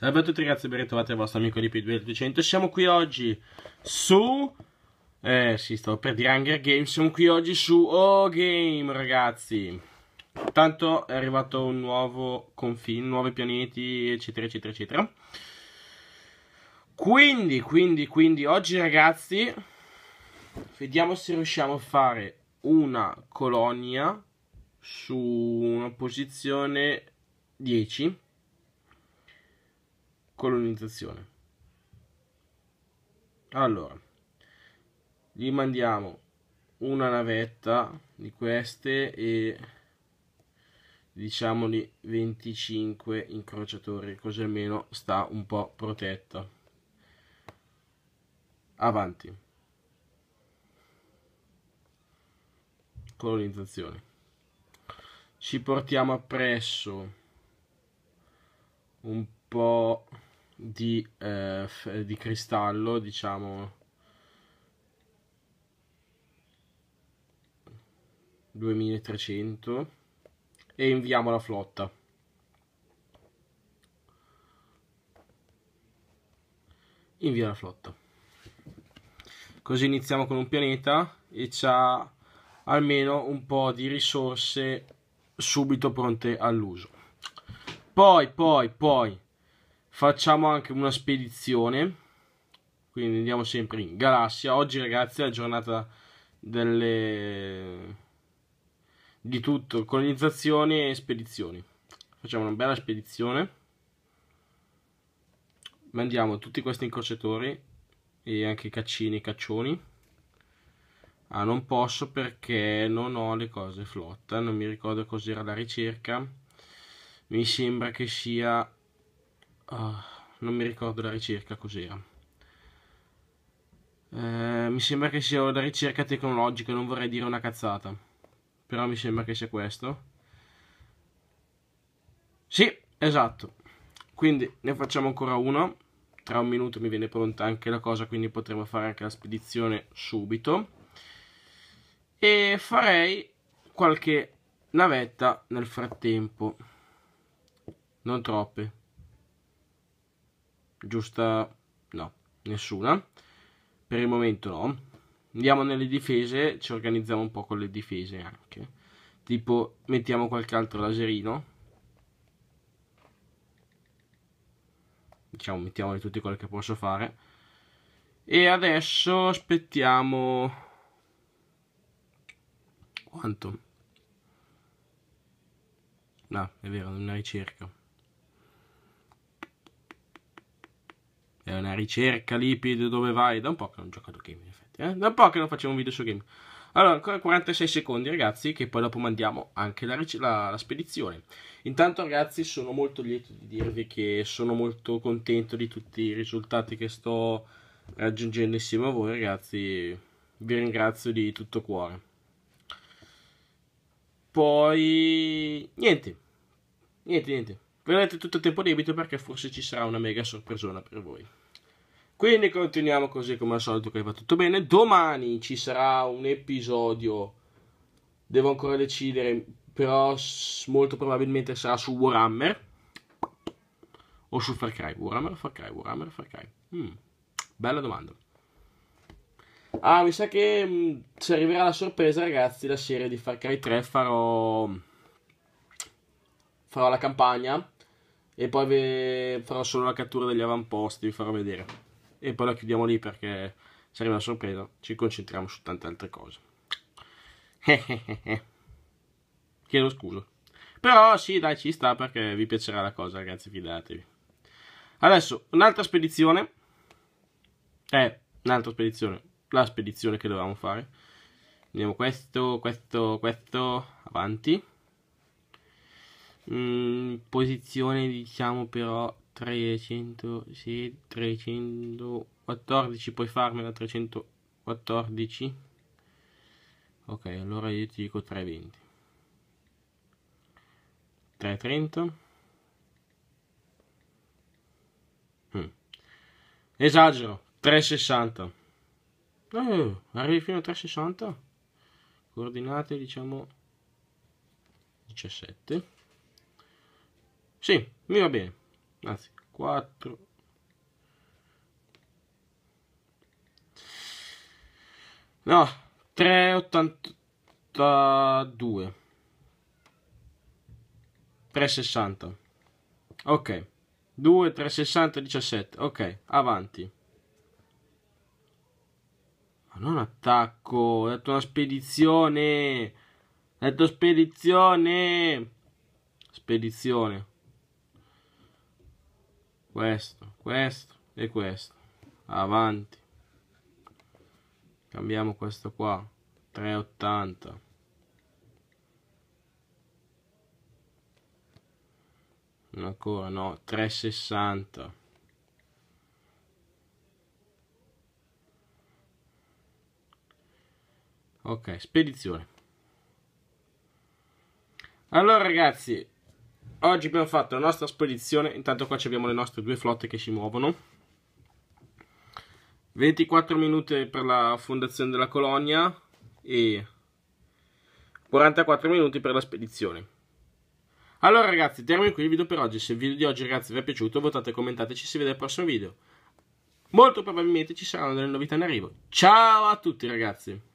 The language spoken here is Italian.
Salve a tutti ragazzi, ben ritrovati al vostro amico di P200 Siamo qui oggi su... Eh sì, stavo per dire Hunger Games Siamo qui oggi su O-Game ragazzi Tanto è arrivato un nuovo confine, nuovi pianeti eccetera eccetera eccetera Quindi, quindi, quindi oggi ragazzi Vediamo se riusciamo a fare una colonia su una posizione 10 colonizzazione. Allora, gli mandiamo una navetta di queste e diciamoli 25 incrociatori così almeno sta un po' protetta avanti colonizzazione ci portiamo appresso un po' di, eh, di cristallo, diciamo 2300 e inviamo la flotta. Invia la flotta. Così iniziamo con un pianeta e c'ha almeno un po' di risorse subito pronte all'uso. Poi, poi, poi facciamo anche una spedizione quindi andiamo sempre in galassia oggi ragazzi è la giornata delle di tutto colonizzazioni e spedizioni facciamo una bella spedizione mandiamo tutti questi incrociatori e anche i caccini e caccioni ah non posso perché non ho le cose flotta non mi ricordo cos'era la ricerca mi sembra che sia Uh, non mi ricordo la ricerca cos'era. Eh, mi sembra che sia la ricerca tecnologica, non vorrei dire una cazzata. Però mi sembra che sia questo. Sì, esatto. Quindi ne facciamo ancora uno. Tra un minuto mi viene pronta anche la cosa, quindi potremo fare anche la spedizione subito. E farei qualche navetta nel frattempo. Non troppe giusta no, nessuna. Per il momento no. Andiamo nelle difese, ci organizziamo un po' con le difese anche. Tipo mettiamo qualche altro laserino. Diciamo mettiamoli tutti quello che posso fare. E adesso aspettiamo... Quanto? No, è vero, è una ricerca. una ricerca lì dove vai. Da un po' che non gioco a game, in effetti. Eh? Da un po' che non facciamo un video su game. Allora, ancora 46 secondi, ragazzi, che poi dopo mandiamo anche la, la, la, spedizione. Intanto, ragazzi, sono molto lieto di dirvi che sono molto contento di tutti i risultati che sto raggiungendo insieme a voi, ragazzi. Vi ringrazio di tutto cuore. Poi, niente, niente, niente. Vedrete tutto il tempo debito perché forse ci sarà una mega sorpresona per voi. Quindi continuiamo così come al solito che va tutto bene. Domani ci sarà un episodio, devo ancora decidere, però molto probabilmente sarà su Warhammer o su Far Cry. Warhammer, Far Cry, Warhammer, Far Cry. Mm, bella domanda. Ah, mi sa che mh, mm, ci arriverà la sorpresa, ragazzi, la serie di Far Cry 3 farò farò la campagna e poi ve... farò solo la cattura degli avamposti, vi farò vedere e poi la chiudiamo lì perché sarebbe una sorpresa, ci concentriamo su tante altre cose. Chiedo scusa. Però sì, dai, ci sta perché vi piacerà la cosa, ragazzi, fidatevi. Adesso, un'altra spedizione. Eh, un'altra spedizione. La spedizione che dovevamo fare. Andiamo questo, questo, questo, avanti. Mm, posizione, diciamo, però... 300, sì, 314, puoi farmela 314. Ok, allora io ti dico 320. 330. Mm. Esagero, 360. Eh, arrivi fino a 360. Coordinate, diciamo, 17. Sì, mi va bene anzi ah, 4 no 382 360 ok 2 360 17 ok avanti ma non attacco ho detto una spedizione ho detto spedizione spedizione questo, questo e questo, avanti, cambiamo questo qua, 380, ancora no, 360, ok, spedizione. Allora ragazzi, Oggi abbiamo fatto la nostra spedizione, intanto qua abbiamo le nostre due flotte che si muovono. 24 minuti per la fondazione della colonia e 44 minuti per la spedizione. Allora ragazzi, termino qui il video per oggi. Se il video di oggi ragazzi vi è piaciuto, votate, e commentate, ci si vede al prossimo video. Molto probabilmente ci saranno delle novità in arrivo. Ciao a tutti ragazzi!